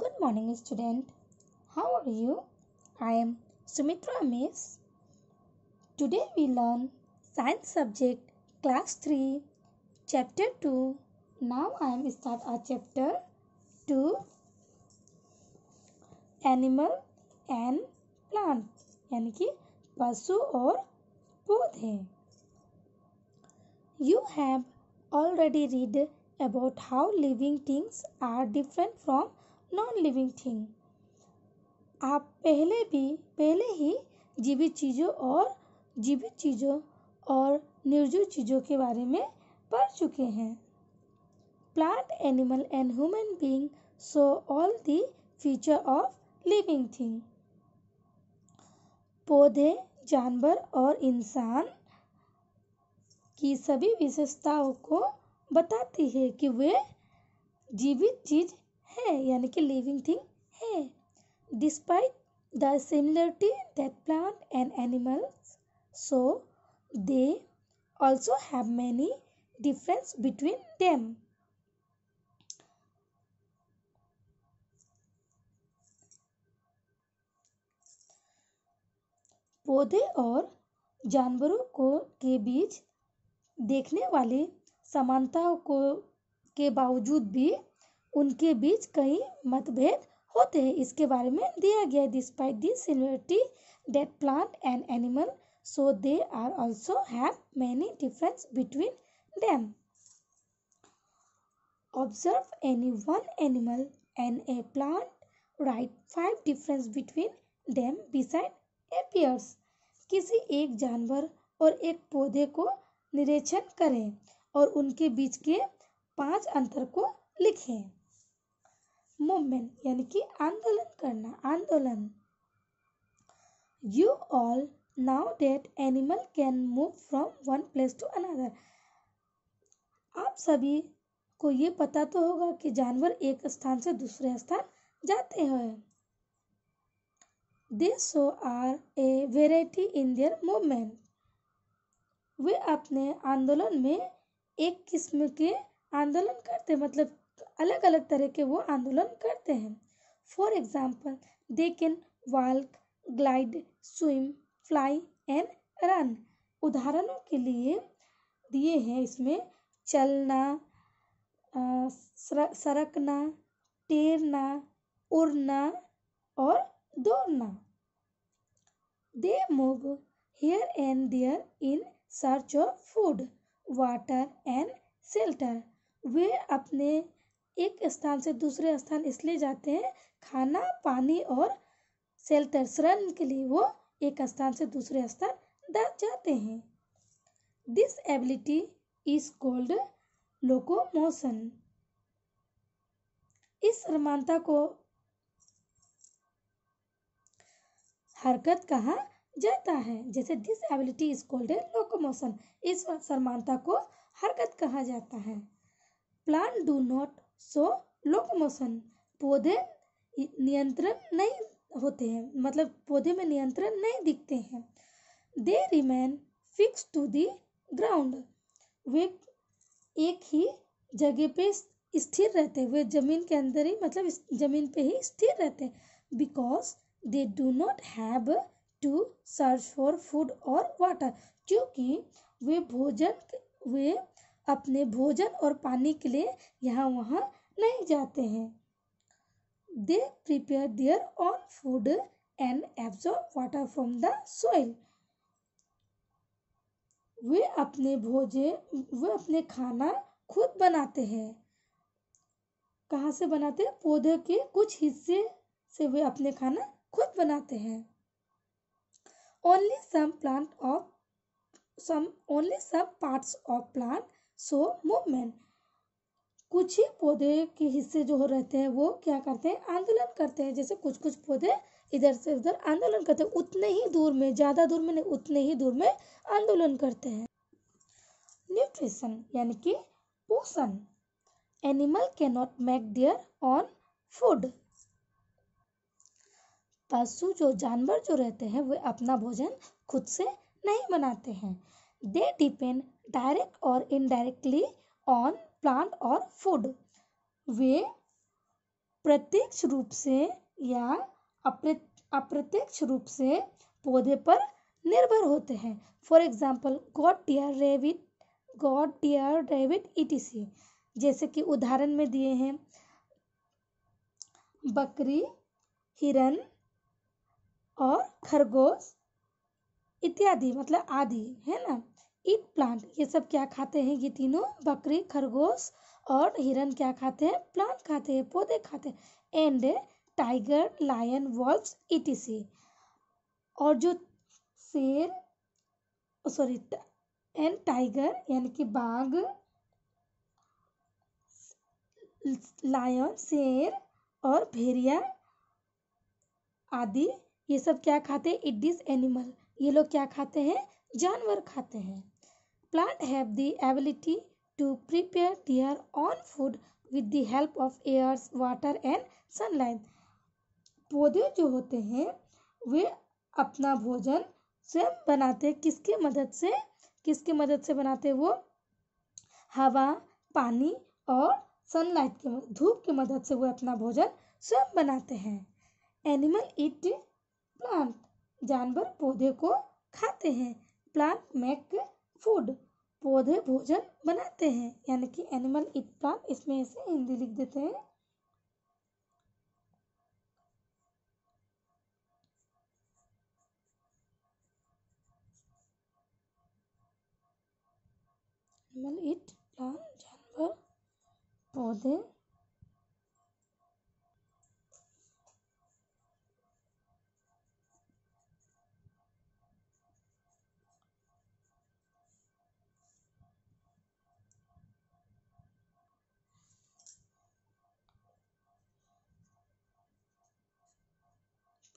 Good morning, student. How are you? I am Sumitra Miss. Today we learn science subject class 3 chapter 2. Now I am start our chapter 2 animal and plant यानी कि पशु और पौधे have already read about how living things are different from non living thing आप पहले भी पहले ही जीवित चीज़ों और जीवित चीज़ों और निर्जीव चीज़ों के बारे में पढ़ चुके हैं plant animal and human being so all the feature of living thing पौधे जानवर और इंसान की सभी विशेषताओं को बताती है कि वे जीवित चीज है यानी कि लिविंग थिंग है despite the similarity that plant and animals so they also have many difference between them पौधे और जानवरों को के बीच देखने वाली समानताओं को के बावजूद भी उनके बीच कई मतभेद होते हैं इसके बारे में दिया गया despite this similarity that plant and animal so they are also have many difference between them. Observe any one animal and a plant write five difference between them बिसाइड एपियर्स किसी एक जानवर और एक पौधे को निरीक्षण करें और उनके बीच के पांच अंतर को लिखें मूवमेंट यानी कि आंदोलन करना आंदोलन you all now that animal can move from one place to another आप सभी को ये पता तो होगा कि जानवर एक स्थान से दूसरे स्थान जाते हैं they so are a variety in their movement वे अपने आंदोलन में एक किस्म के आंदोलन करते मतलब अलग अलग तरह के वो आंदोलन करते हैं for example they can walk glide swim fly and run उदाहरणों के लिए दिए हैं इसमें चलना सरकना तैरना उड़ना और दौड़ना they move here and there in search of food water and shelter वे अपने एक स्थान से दूसरे स्थान इसलिए जाते हैं खाना पानी और सेल्तरसरन के लिए वो एक स्थान से दूसरे स्थान जाते हैं this ability is called locomotion इस समानता को हरकत कहा जाता है जैसे this ability is called locomotion इस समानता को हरकत कहा जाता है plant do not show locomotion पौधे नियंत्रण नहीं होते हैं मतलब पौधे में नियंत्रण नहीं दिखते हैं they remain fix to the ground वे एक ही जगह पे स्थिर रहते हैं वे जमीन के अंदर ही मतलब जमीन पे ही स्थिर रहते हैं because they do not have to search for food और वाटर क्योंकि वे भोजन वे अपने भोजन और पानी के लिए यहाँ वहाँ नहीं जाते हैं they prepare their own food and absorb water from the soil वे अपने भोजन वे अपने खाना खुद बनाते हैं कहाँ से बनाते हैं पौधे के कुछ हिस्से से वे अपने खाना खुद बनाते हैं only some plant of some only some parts of plant so movement कुछ ही पौधे के हिस्से जो रहते हैं वो क्या करते हैं आंदोलन करते हैं जैसे कुछ कुछ पौधे इधर से उधर आंदोलन करते हैं उतने ही दूर में ज़्यादा दूर में नहीं उतने ही दूर में आंदोलन करते हैं न्यूट्रिशन यानी कि पोषण animal can not make their own food पशु जो जानवर जो रहते हैं वे अपना भोजन खुद से नहीं बनाते हैं they depend direct or indirectly on plant और फूड वे प्रत्यक्ष रूप से या अप्रत्यक्ष रूप से पौधे पर निर्भर होते हैं for example goat deer rabbit goat deer rabbit etc जैसे कि उदाहरण में दिए हैं बकरी हिरन और खरगोश इत्यादि मतलब आदि है ना ईट प्लांट ये सब क्या खाते हैं ये तीनों बकरी खरगोश और हिरन क्या खाते हैं प्लांट खाते हैं पौधे खाते हैं and tiger lion wolves etc और जो शेर सॉरी एंड टाइगर यानी कि बाघ लायन शेर और भेड़िया आदि ये सब क्या खाते हैं इट दिस एनिमल ये लोग क्या खाते हैं जानवर खाते हैं Plants have the ability to prepare their own food with the help of air, water and sunlight. पौधे जो होते हैं वे अपना भोजन स्वयं बनाते हैं किसकी मदद से किसकी मदद से बनाते वो हवा पानी और सनलाइट के धूप की मदद से वो अपना भोजन स्वयं बनाते हैं एनिमल ईट प्लांट जानवर पौधे को खाते हैं प्लांट मेक फूड पौधे भोजन बनाते हैं यानी कि एनिमल इट प्लांट इसमें इसे हिंदी लिख देते हैं एनिमल इट प्लांट जानवर पौधे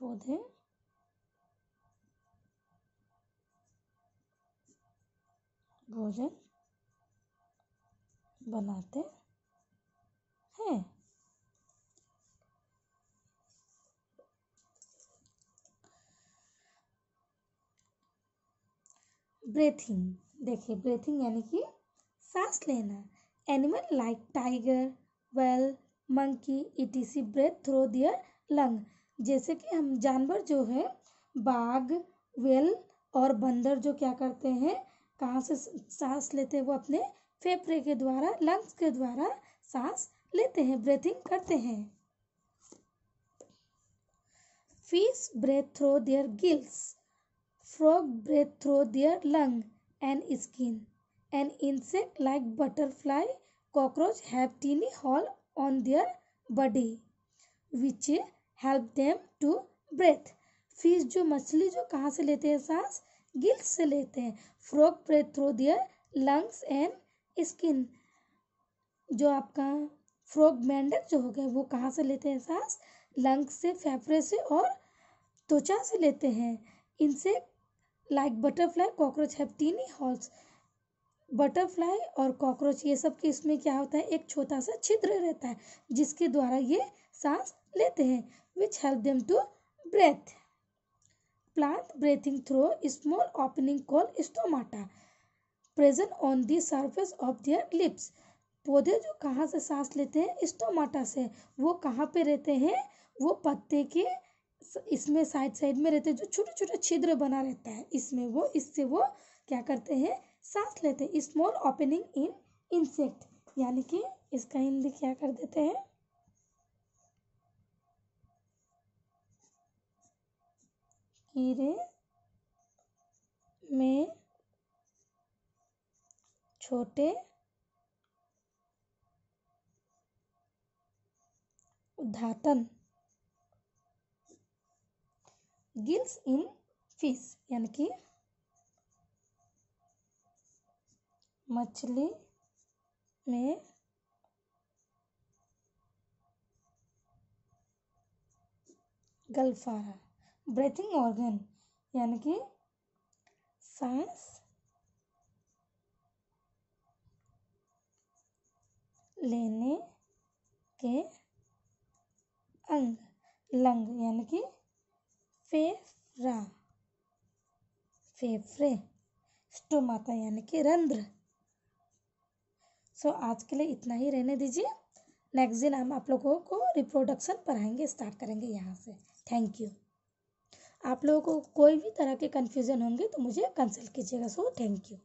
पौधे भोजन बनाते हैं ब्रेथिंग देखिए ब्रेथिंग यानी कि सांस लेना animal like tiger whale monkey it etc breathe through their lung जैसे कि हम जानवर जो है बाघ वेल और बंदर जो क्या करते हैं कहाँ से सांस लेते हैं वो अपने फेफड़े के द्वारा लंग्स के द्वारा सांस लेते हैं ब्रेथिंग करते हैं fish breathe through their gills frog breathe through their lung and skin and insect like butterfly cockroach have tiny hole on their body which help them to breathe fish जो मछली जो कहाँ से लेते हैं सांस गिल्स से लेते हैं frog breathe through their lungs and skin जो आपका फ्रॉक मेंढक जो हो गए वो कहाँ से लेते हैं सांस लंग्स से फेफड़े से और त्वचा से लेते हैं इनसे like butterfly cockroach have tiny holes butterfly और कॉकरोच ये सब के इसमें क्या होता है एक छोटा सा छिद्र रहता है जिसके द्वारा ये सांस लेते हैं which help them to breathe. Plant breathing through a small opening called stomata present on the surface of their lips. पौधे जो कहाँ से सांस लेते हैं स्टोमाटा से वो कहाँ पे रहते हैं वो पत्ते के इसमें साइड साइड में रहते हैं जो छोटे छोटे छिद्र बना रहता है इसमें वो इससे वो क्या करते हैं सांस लेते हैं स्मॉल ओपनिंग इन इंसेक्ट यानी कि इसका हिंदी क्या कर देते हैं कीड़े में छोटे उद्घाटन गिल्स इन फिश यानी कि मछली में गलफारा ब्रीथिंग ऑर्गन यानी कि सांस लेने के अंग लंग यानी कि फेफड़ा फेफड़े स्टोमाता यानी कि रंध्र सो so, आज के लिए इतना ही रहने दीजिए नेक्स्ट दिन हम आप लोगों को रिप्रोडक्शन पढ़ाएंगे स्टार्ट करेंगे यहाँ से थैंक यू आप लोगों को कोई भी तरह के कन्फ्यूज़न होंगे तो मुझे कंसल्ट कीजिएगा सो थैंक यू